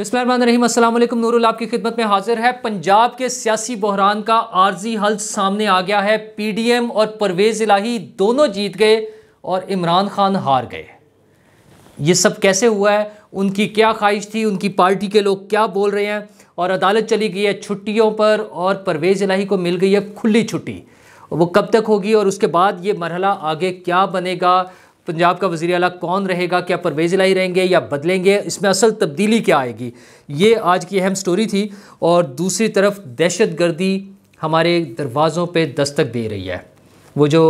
असल नूरुल आपकी खिदमत में हाजिर है पंजाब के सियासी बहरान का आर्जी हल सामने आ गया है पीडीएम और परवेज़ इलाही दोनों जीत गए और इमरान खान हार गए ये सब कैसे हुआ है उनकी क्या ख्वाहिश थी उनकी पार्टी के लोग क्या बोल रहे हैं और अदालत चली गई है छुट्टियों पर और परवेज़ इलाही को मिल गई है खुली छुट्टी वो कब तक होगी और उसके बाद ये मरहला आगे क्या बनेगा पंजाब का वजी अला कौन रहेगा क्या परवेज़ लाई रहेंगे या बदलेंगे इसमें असल तब्दीली क्या आएगी ये आज की अहम स्टोरी थी और दूसरी तरफ दहशत गर्दी हमारे दरवाज़ों पर दस्तक दे रही है वो जो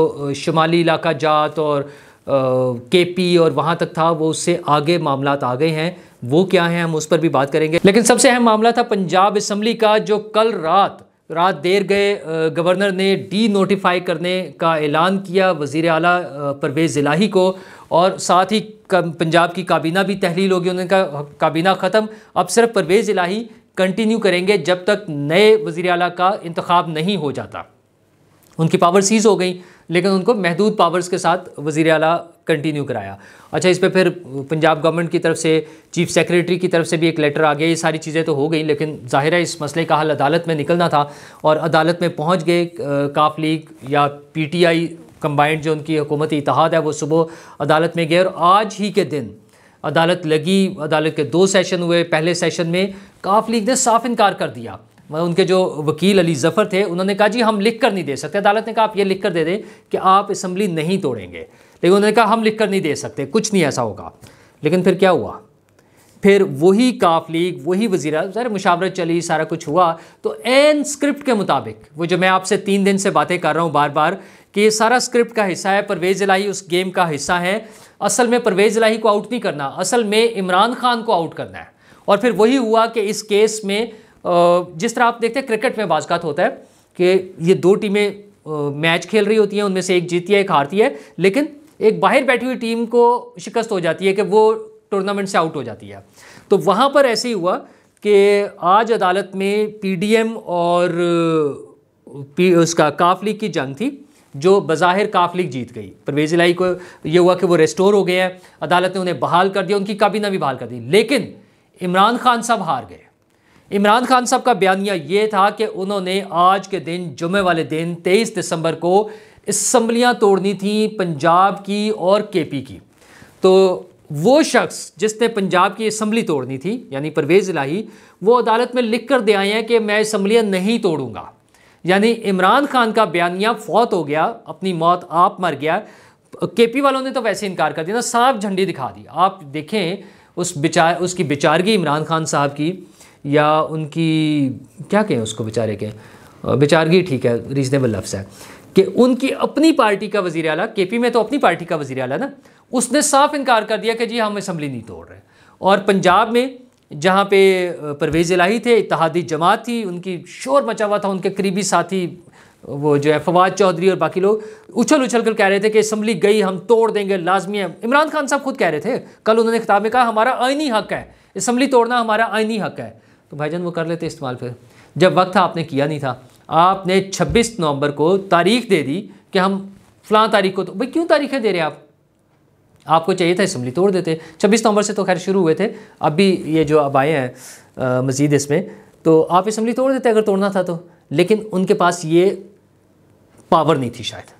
शुमाली इलाका जात और के पी और वहाँ तक था वो उससे आगे मामला आ गए हैं वो क्या हैं हम उस पर भी बात करेंगे लेकिन सबसे अहम मामला था पंजाब इसम्बली का जो कल रात रात देर गए गवर्नर ने डी नोटिफाई करने का ऐलान किया वज़ी अल परवेज़ इलाही को और साथ ही पंजाब की काबीना भी तहलील होगी उन्होंने कहा काबीना ख़त्म अब सिर्फ परवेज़ इलाही कंटिन्यू करेंगे जब तक नए वज़ी अल का इंतखब नहीं हो जाता उनकी पावर सीज़ हो गई लेकिन उनको महदूद पावर्स के साथ वज़ी अला कंटिन्यू कराया अच्छा इस पर फिर पंजाब गवर्नमेंट की तरफ से चीफ सेक्रेटरी की तरफ से भी एक लेटर आ गया ये सारी चीज़ें तो हो गई लेकिन जाहिर है इस मसले का हल अदालत में निकलना था और अदालत में पहुँच गए काफ लीग या पीटीआई कंबाइंड जो उनकी हुकूमती इतिहाद है वो सुबह अदालत में गए और आज ही के दिन अदालत लगी अदालत के दो सेशन हुए पहले सेशन में काफ लीग ने साफ इनकार कर दिया मतलब उनके जो वकील अली जफ़र थे उन्होंने कहा जी हम लिख कर नहीं दे सकते अदालत ने कहा आप ये लिख कर दे दें कि आप इसम्बली नहीं तोड़ेंगे लेकिन उन्होंने कहा हम लिख कर नहीं दे सकते कुछ नहीं ऐसा होगा लेकिन फिर क्या हुआ फिर वही काफ लीग वही वजीर सारे मुशावरत चली सारा कुछ हुआ तो एन स्क्रिप्ट के मुताबिक वो जो मैं आपसे तीन दिन से बातें कर रहा हूँ बार बार कि ये सारा स्क्रिप्ट का हिस्सा है परवेज़ इलाही उस गेम का हिस्सा है असल में परवेज़ इलाही को आउट नहीं करना असल में इमरान खान को आउट करना है और फिर वही हुआ कि इस केस में जिस तरह आप देखते हैं क्रिकेट में बाजगात होता है कि ये दो टीमें मैच खेल रही होती हैं उनमें से एक जीती है एक हारती है लेकिन एक बाहर बैठी हुई टीम को शिकस्त हो जाती है कि वो टूर्नामेंट से आउट हो जाती है तो वहाँ पर ऐसे ही हुआ कि आज अदालत में पी और पी उसका काफ लीग की जंग थी जो बज़ाहिर काफ लीग जीत गई परवेज इलाई को ये हुआ कि वो रेस्टोर हो गया है अदालत ने उन्हें बहाल कर दिया उनकी काबीना भी बहाल कर दी लेकिन इमरान खान साहब हार गए इमरान खान साहब का बयानिया ये था कि उन्होंने आज के दिन जुमे वाले दिन 23 दिसंबर को इसम्बलियाँ तोड़नी थी पंजाब की और केपी की तो वो शख्स जिसने पंजाब की इसम्बली तोड़नी थी यानी परवेज़ इलाही वो अदालत में लिख कर दे आए हैं कि मैं इसम्बलियाँ नहीं तोड़ूंगा यानी इमरान खान का बयानिया फौत हो गया अपनी मौत आप मर गया केपी वालों ने तो वैसे इनकार कर दिया ना साफ झंडी दिखा दी आप देखें उस बिचार उसकी बेचारगी इमरान खान साहब की या उनकी क्या कहें उसको बेचारे के बेचारगी ठीक है रीजनेबल लफ्स है कि उनकी अपनी पार्टी का वज़ी अला के पी में तो अपनी पार्टी का वज़ी अला ना उसने साफ इनकार कर दिया कि जी हम असम्बली नहीं तोड़ रहे और पंजाब में जहाँ पे परवेज़ इलाही थे इतिहादी जमात थी उनकी शोर मचा हुआ था उनके करीबी साथी वो जो है फवाद चौधरी और बाकी लोग उछल उछल कर कह रहे थे कि इसम्बली गई हम तोड़ देंगे लाजमी है इमरान खान साहब खुद कह रहे थे कल उन्होंने खिताब में कहा हमारा आइनी हक है इसम्बली तोड़ना हमारा आइनी हक है तो भाईजान वो कर लेते इस्तेमाल फिर जब वक्त था आपने किया नहीं था आपने 26 नवंबर को तारीख दे दी कि हम फलां तारीख को तो भाई क्यों तारीखें दे रहे आप आपको चाहिए था इसम्बली तोड़ देते 26 नवंबर से तो खैर शुरू हुए थे अभी ये जो अब आए हैं मज़ीद इसमें तो आप इसम्बली तोड़ देते अगर तोड़ना था तो लेकिन उनके पास ये पावर नहीं थी शायद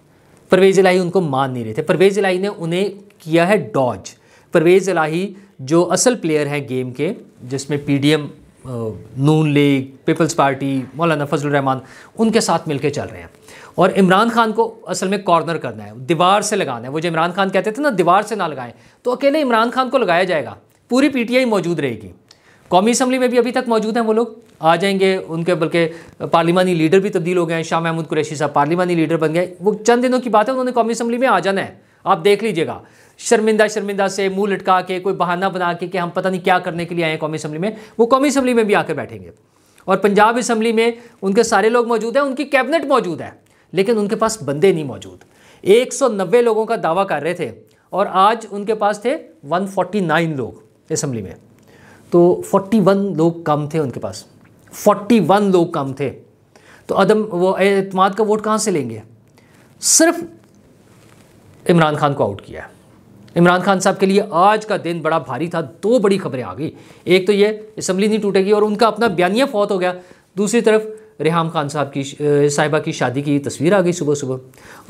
परवेज़ इलाही उनको मान नहीं रहे थे परवेज़ इलाही ने उन्हें किया है डॉज परवेज़ इलाही जो असल प्लेयर हैं गेम के जिसमें पीडीएम नून league People's Party Maulana Fazal Rahman उनके साथ मिलकर चल रहे हैं और इमरान खान को असल में कॉर्नर करना है दीवार से लगाना है वो जो इमरान खान कहते थे ना दीवार से ना लगाएं तो अकेले इमरान खान को लगाया जाएगा पूरी पीटीआई मौजूद रहेगी कौमी असम्बली में भी अभी तक मौजूद हैं वो लोग आ जाएंगे उनके बल्कि पार्लिमानी लीडर भी तब्दील हो गए हैं शाह महमूद कुरैशी साहब पार्लिमानी लीडर बन गए वो चंद दिनों की बात है उन्होंने कौमी असम्बली में आ जाना है आप देख लीजिएगा शर्मिंदा शर्मिंदा से मुंह लटका के कोई बहाना बना के कि हम पता नहीं क्या करने के लिए आए हैं कौमी असम्बली में वो कौमी असम्बली में भी आकर बैठेंगे और पंजाब असम्बली में उनके सारे लोग मौजूद हैं उनकी कैबिनेट मौजूद है लेकिन उनके पास बंदे नहीं मौजूद 190 लोगों का दावा कर रहे थे और आज उनके पास थे 149 लोग असम्बली में तो 41 लोग कम थे उनके पास 41 लोग कम थे तो अदम वो अतमाद का वोट कहाँ से लेंगे सिर्फ इमरान खान को आउट किया इमरान खान साहब के लिए आज का दिन बड़ा भारी था दो बड़ी खबरें आ गई एक तो ये असम्बली नहीं टूटेगी और उनका अपना बयानिया फौत हो गया दूसरी तरफ रेहम खान साहब की साहिबा की शादी की तस्वीर आ गई सुबह सुबह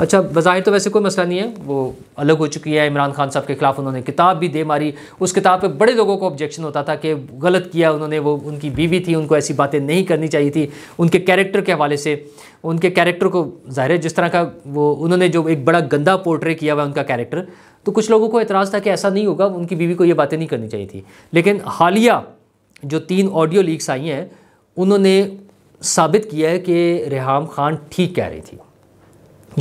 अच्छा बाहिर तो वैसे कोई मसला नहीं है वो अलग हो चुकी है इमरान खान साहब के ख़िलाफ़ उन्होंने किताब भी दे मारी उस किताब पे बड़े लोगों को ऑब्जेक्शन होता था कि गलत किया उन्होंने वो उनकी बीवी थी उनको ऐसी बातें नहीं करनी चाहिए थी उनके कैरेक्टर के हवाले से उनके कैरेक्टर को ज़ाहिर जिस तरह का वो उन्होंने जो एक बड़ा गंदा पोर्ट्रे किया हुआ उनका कैरेक्टर तो कुछ लोगों को एतराज़ था कि ऐसा नहीं होगा उनकी बीवी को ये बातें नहीं करनी चाहिए थी लेकिन हालिया जो तीन ऑडियो लीक्स आई हैं उन्होंने साबित किया है कि रेहाम खान ठीक कह रही थी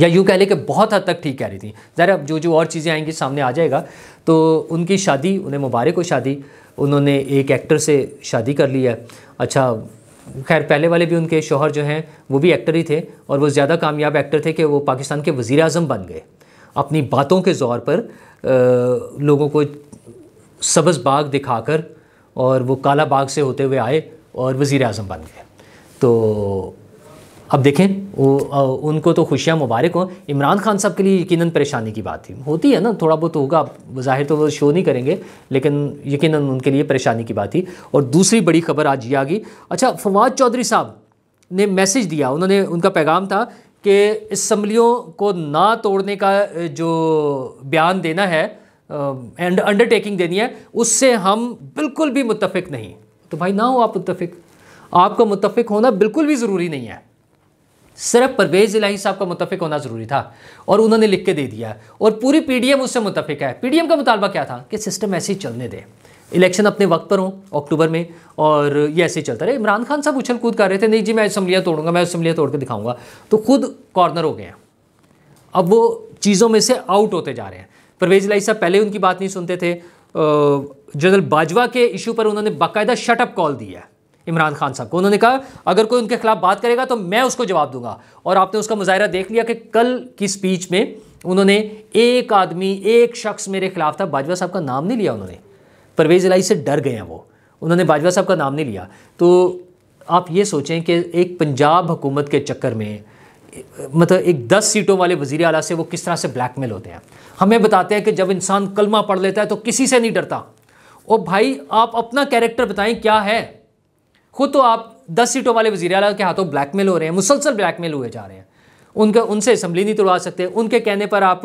या यूँ कह लें कि बहुत हद तक ठीक कह रही थी ज़रा अब जो जो और चीज़ें आएंगी सामने आ जाएगा तो उनकी शादी उन्हें मुबारक हो शादी उन्होंने एक एक्टर से शादी कर ली है अच्छा खैर पहले वाले भी उनके शोहर जो हैं वो भी एक्टर ही थे और वो ज़्यादा कामयाब एक्टर थे कि वो पाकिस्तान के वज़ी अजम बन गए अपनी बातों के ज़ौर पर आ, लोगों को सब्ज़ बाग दिखाकर और वो काला बाग से होते हुए आए और वज़ी अजम बन गए तो अब देखें वो उनको तो खुशियाँ मुबारक हों इमरान खान साहब के लिए यकीन परेशानी की बात थी होती है ना थोड़ा बहुत तो होगा ज़ाहिर तो वो शो नहीं करेंगे लेकिन यकीन उनके लिए परेशानी की बात थी और दूसरी बड़ी खबर आज ये आ गई अच्छा फवाद चौधरी साहब ने मैसेज दिया उन्होंने उनका पैगाम था कि इसम्बलियों को ना तोड़ने का जो बयान देना है एंड अंडरटेकिंग देनी है उससे हम बिल्कुल भी मुतफिक नहीं तो भाई ना हो आप मुतफिक आपका मुतफिक होना बिल्कुल भी ज़रूरी नहीं है सिर्फ परवेज़ इलाही साहब का मुतफिक होना ज़रूरी था और उन्होंने लिख के दे दिया और पूरी पीडीएम उससे मुतफिक है पीडीएम का मुतालबा क्या था कि सिस्टम ऐसे ही चलने दे इलेक्शन अपने वक्त पर हो अक्टूबर में और ये ऐसे ही चलता रहे इमरान खान साहब उछल कूद कर रहे थे नहीं जी मैं असम्बलियाँ तोड़ूंगा मैं असम्बलियाँ तोड़ के दिखाऊंगा तो खुद कॉर्नर हो गए हैं अब वो चीज़ों में से आउट होते जा रहे हैं परवेज़ इलाही साहब पहले उनकी बात नहीं सुनते थे जनरल बाजवा के इशू पर उन्होंने बाकायदा शटअप कॉल दिया है इमरान खान साहब को उन्होंने कहा अगर कोई उनके खिलाफ बात करेगा तो मैं उसको जवाब दूंगा और आपने उसका मुजाहरा देख लिया कि कल की स्पीच में उन्होंने एक आदमी एक शख्स मेरे खिलाफ था बाजवा साहब का नाम नहीं लिया उन्होंने परवेज़ इलाई से डर गए हैं वो उन्होंने बाजवा साहब का नाम नहीं लिया तो आप ये सोचें कि एक पंजाब हुकूमत के चक्कर में मतलब एक दस सीटों वाले वजीर अला से वो किस तरह से ब्लैकमेल होते हैं हमें बताते हैं कि जब इंसान कलमा पढ़ लेता है तो किसी से नहीं डरता ओ भाई आप अपना कैरेक्टर बताएं क्या है खुद तो आप दस सीटों वाले वजी अला के हाथों ब्लैकमेल हो रहे हैं मुसलसल ब्लैकमेल हुए जा रहे हैं उनका उनसे असम्बली नहीं तोड़वा सकते उनके कहने पर आप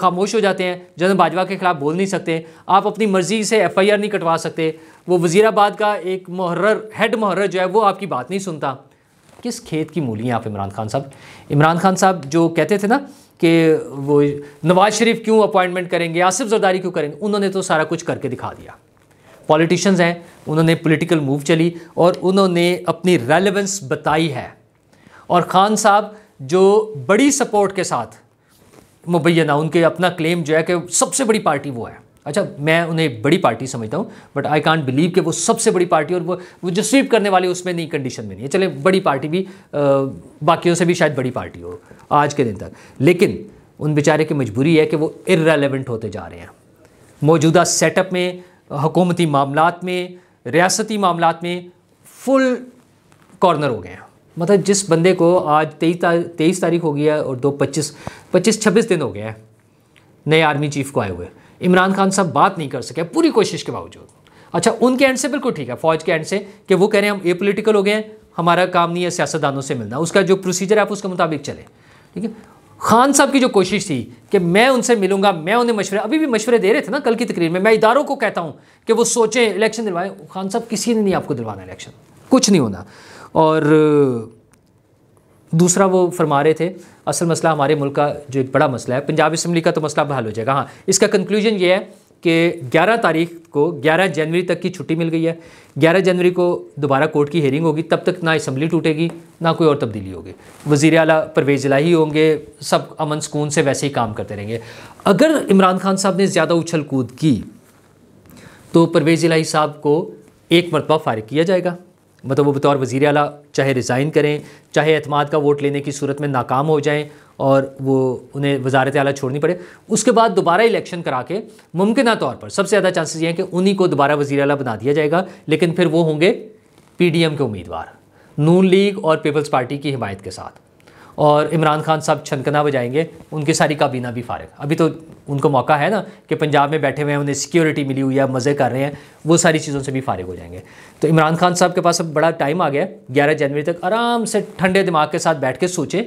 खामोश हो जाते हैं जन बाजवा के ख़िलाफ़ बोल नहीं सकते आप अपनी मर्ज़ी से एफ़ आई आर नहीं कटवा सकते वो वज़ीराबाद का एक महर्र हेड महर्र जो है वो आपकी बात नहीं सुनता किस खेत की मूली हैं आप इमरान खान साहब इमरान खान साहब जो कहते थे ना कि वो नवाज़ शरीफ क्यों अपॉइंटमेंट करेंगे आसिफ जरदारी क्यों करेंगे उन्होंने तो सारा कुछ करके दिखा दिया पॉलिटिशियंस हैं उन्होंने पॉलिटिकल मूव चली और उन्होंने अपनी रेलेवेंस बताई है और ख़ान साहब जो बड़ी सपोर्ट के साथ मुबैना उनके अपना क्लेम जो है कि सबसे बड़ी पार्टी वो है अच्छा मैं उन्हें बड़ी पार्टी समझता हूँ बट आई कॉन्ट बिलीव कि वो सबसे बड़ी पार्टी और वो वो जो स्वीप करने वाली उसमें नहीं कंडीशन में नहीं है चले बड़ी पार्टी भी बाकियों से भी शायद बड़ी पार्टी हो आज के दिन तक लेकिन उन बेचारे की मजबूरी है कि वो इरेलीवेंट होते जा रहे हैं मौजूदा सेटअप में हकूमती मामला में रियासती मामला में फुल कॉर्नर हो गए हैं मतलब जिस बंदे को आज तेईस तेईस तारीख हो गया है और दो पच्चीस पच्चीस छब्बीस दिन हो गए हैं नए आर्मी चीफ को आए हुए इमरान खान साहब बात नहीं कर सके पूरी कोशिश के बावजूद अच्छा उनके एंड से बिल्कुल ठीक है फौज के एंड से कि वो कह रहे हैं हम ए पोलिटिकल हो गए हैं हमारा काम नहीं है सियासतदानों से मिलना उसका जो प्रोसीजर है आप उसके मुताबिक चले ठीक है खान साहब की जो कोशिश थी कि मैं उनसे मिलूंगा मैं उन्हें मशवरे अभी भी मशवरे दे रहे थे ना कल की तकरीर में मैं इदारों को कहता हूँ कि वो सोचें इलेक्शन दिलवाएं खान साहब किसी ने नहीं आपको दिलवाना इलेक्शन कुछ नहीं होना और दूसरा वो फरमा रहे थे असल मसला हमारे मुल्क का जो एक बड़ा मसला है पंजाब इसम्बली का तो मसला हल हो जाएगा हाँ इसका कंक्लूजन ये है कि 11 तारीख को 11 जनवरी तक की छुट्टी मिल गई है 11 जनवरी को दोबारा कोर्ट की हेयरिंग होगी तब तक ना असम्बली टूटेगी ना कोई और तब्दीली होगी वज़ी अला परवेज इलाही होंगे सब अमन सुकून से वैसे ही काम करते रहेंगे अगर इमरान खान साहब ने ज़्यादा उछल कूद की तो परवेज़ इलाही साहब को एक मरतबा फ़ारिग किया जाएगा मतलब वो बतौर वज़ी अला चाहे रिज़ाइन करें चाहे अतमाद का वोट लेने की सूरत में नाकाम हो जाएँ और वो उन्हें वजारत आला छोड़नी पड़े उसके बाद दोबारा इलेक्शन करा के मुमकिन तौर पर सबसे ज़्यादा चांसेस ये हैं कि उन्हीं को दोबारा वज़ी अला बना दिया जाएगा लेकिन फिर वो होंगे पी डी एम के उम्मीदवार नून लीग और पीपल्स पार्टी की हिमायत के साथ और इमरान खान साहब छनकना बजाएंगे उनकी सारी काबीना भी फारग अभी तो उनको मौका है ना कि पंजाब में बैठे हुए हैं उन्हें सिक्योरिटी मिली हुई है मज़े कर रहे हैं वो सारी चीज़ों से भी फारग हो जाएंगे तो इमरान खान साहब के पास अब बड़ा टाइम आ गया ग्यारह जनवरी तक आराम से ठंडे दिमाग के साथ बैठ के सोचें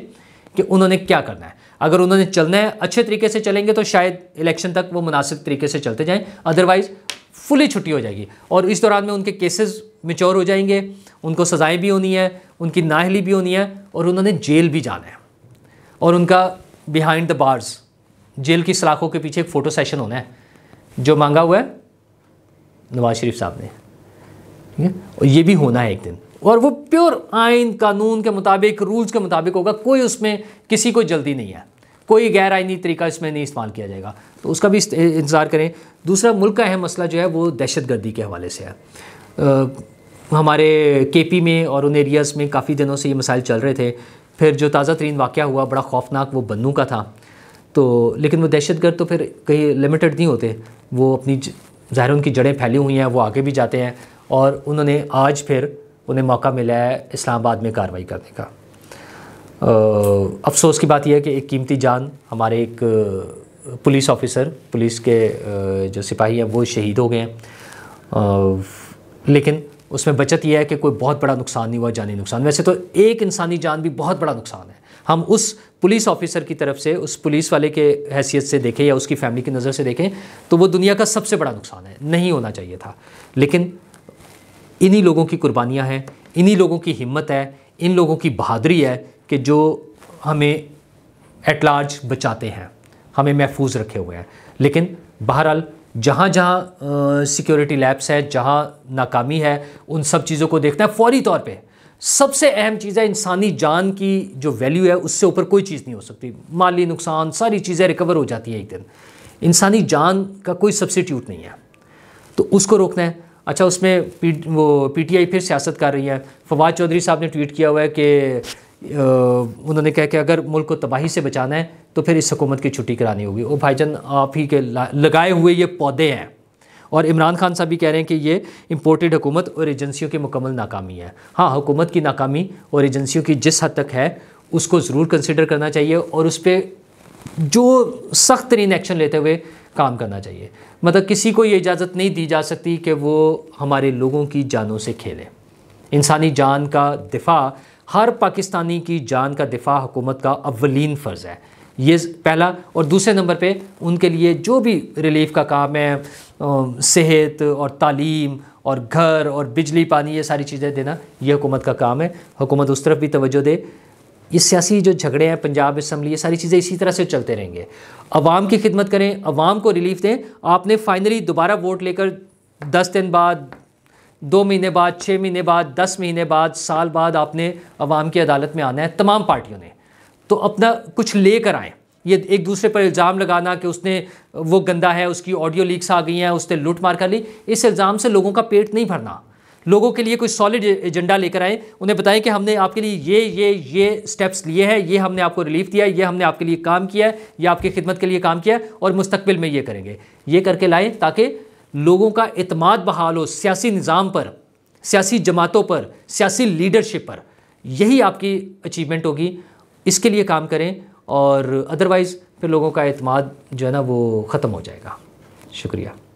कि उन्होंने क्या करना है अगर उन्होंने चलना है अच्छे तरीके से चलेंगे तो शायद इलेक्शन तक वो मुनासिब तरीके से चलते जाएँ अदरवाइज़ फुली छुट्टी हो जाएगी और इस दौरान में उनके केसेस मेच्योर हो जाएंगे उनको सजाएं भी होनी है उनकी नाहली भी होनी है और उन्होंने जेल भी जाना है और उनका बिहाइंड द बार्स जेल की सलाखों के पीछे एक फ़ोटो सेशन होना है जो मांगा हुआ है नवाज शरीफ साहब ने ठीक है और ये भी होना है एक दिन और वो प्योर आइन कानून के मुताबिक रूल्स के मुताबिक होगा कोई उसमें किसी को जल्दी नहीं है कोई गैर आइनी तरीका इसमें नहीं इस्तेमाल किया जाएगा तो उसका भी इंतज़ार करें दूसरा मुल्क का अहम मसला जो है वो दहशत गर्दी के हवाले से है आ, हमारे के पी में और उन एरियाज़ में काफ़ी दिनों से ये मसाइल चल रहे थे फिर जो ताज़ा तरीन वाक़ हुआ बड़ा खौफनाक वो बन्नू का था तो लेकिन वो दहशत गर्द तो फिर कहीं लिमिटेड नहीं होते वो अपनी ज़ाहिर उनकी जड़ें फैली हुई हैं वो आगे भी जाते हैं और उन्होंने आज फिर उन्हें मौका मिला है इस्लामाबाद में कार्रवाई करने का अफसोस की बात यह है कि एक कीमती जान हमारे एक पुलिस ऑफिसर पुलिस के जो सिपाही हैं वो शहीद हो गए हैं लेकिन उसमें बचत यह है कि कोई बहुत बड़ा नुकसान नहीं हुआ जानी नुकसान वैसे तो एक इंसानी जान भी बहुत बड़ा नुकसान है हम उस पुलिस ऑफिसर की तरफ से उस पुलिस वाले के हैसियत से देखें या उसकी फैमिली की नज़र से देखें तो वो दुनिया का सबसे बड़ा नुकसान है नहीं होना चाहिए था लेकिन इन्हीं लोगों की कुर्बानियाँ हैं इन्हीं लोगों की हिम्मत है इन लोगों की बहादुरी है कि जो हमें एट लार्ज बचाते हैं हमें महफूज रखे हुए हैं लेकिन बहरहाल जहाँ जहाँ सिक्योरिटी लैब्स है जहाँ नाकामी है उन सब चीज़ों को देखना है फौरी तौर पे सबसे अहम चीज़ है इंसानी जान की जो वैल्यू है उससे ऊपर कोई चीज़ नहीं हो सकती माली नुकसान सारी चीज़ें रिकवर हो जाती है एक दिन इंसानी जान का कोई सब्सिट्यूट नहीं है तो उसको रोकना है अच्छा उसमें पी वो पीटीआई फिर सियासत कर रही है फवाद चौधरी साहब ने ट्वीट किया हुआ है कि उन्होंने कहा कि अगर मुल्क को तबाही से बचाना है तो फिर इस हुकूमत की छुट्टी करानी होगी भाई भाईजान आप ही के लगाए हुए ये पौधे हैं और इमरान खान साहब भी कह रहे हैं कि ये इम्पोर्टेड हुकूमत और एजेंसियों की मुकम्मल नाकामी है हाँ हुकूमत की नाकामी और एजेंसियों की जिस हद तक है उसको ज़रूर कंसिडर करना चाहिए और उस पर जो सख्त तरीन एक्शन लेते हुए काम करना चाहिए मतलब किसी को ये इजाज़त नहीं दी जा सकती कि वो हमारे लोगों की जानों से खेलें इंसानी जान का दिफा हर पाकिस्तानी की जान का दिफा हुकूमत का अवलिन फ़र्ज़ है ये पहला और दूसरे नंबर पे उनके लिए जो भी रिलीफ का काम है सेहत और तालीम और घर और बिजली पानी ये सारी चीज़ें देना ये हुकूमत का काम है हुकूमत उस तरफ भी तवज्जो दे ये सियासी जो झगड़े हैं पंजाब इसम्बली ये सारी चीज़ें इसी तरह से चलते रहेंगे अवाम की खिदमत करें अवाम को रिलीफ दें आपने फ़ाइनली दोबारा वोट लेकर दस दिन बाद दो महीने बाद छः महीने बाद दस महीने बाद साल बाद आपने अवाम की अदालत में आना है तमाम पार्टियों ने तो अपना कुछ ले कर आएँ ये एक दूसरे पर इल्ज़ाम लगाना कि उसने वो गंदा है उसकी ऑडियो लीक्स आ गई हैं उसने लूट मार कर ली इस इल्ज़ाम से लोगों का पेट नहीं भरना लोगों के लिए कोई सॉलिड एजेंडा लेकर आए उन्हें बताएं कि हमने आपके लिए ये ये ये स्टेप्स लिए हैं ये हमने आपको रिलीफ दिया है ये हमने आपके लिए काम किया है ये आपकी खिदमत के लिए काम किया है और मुस्तबिल में ये करेंगे ये करके लाएँ ताकि लोगों का अतमाद बहाल हो सियासी निज़ाम पर सियासी जमातों पर सियासी लीडरशिप पर यही आपकी अचीवमेंट होगी इसके लिए काम करें और अदरवाइज़ फिर लोगों का अतमाद जो है ना वो ख़त्म हो जाएगा शुक्रिया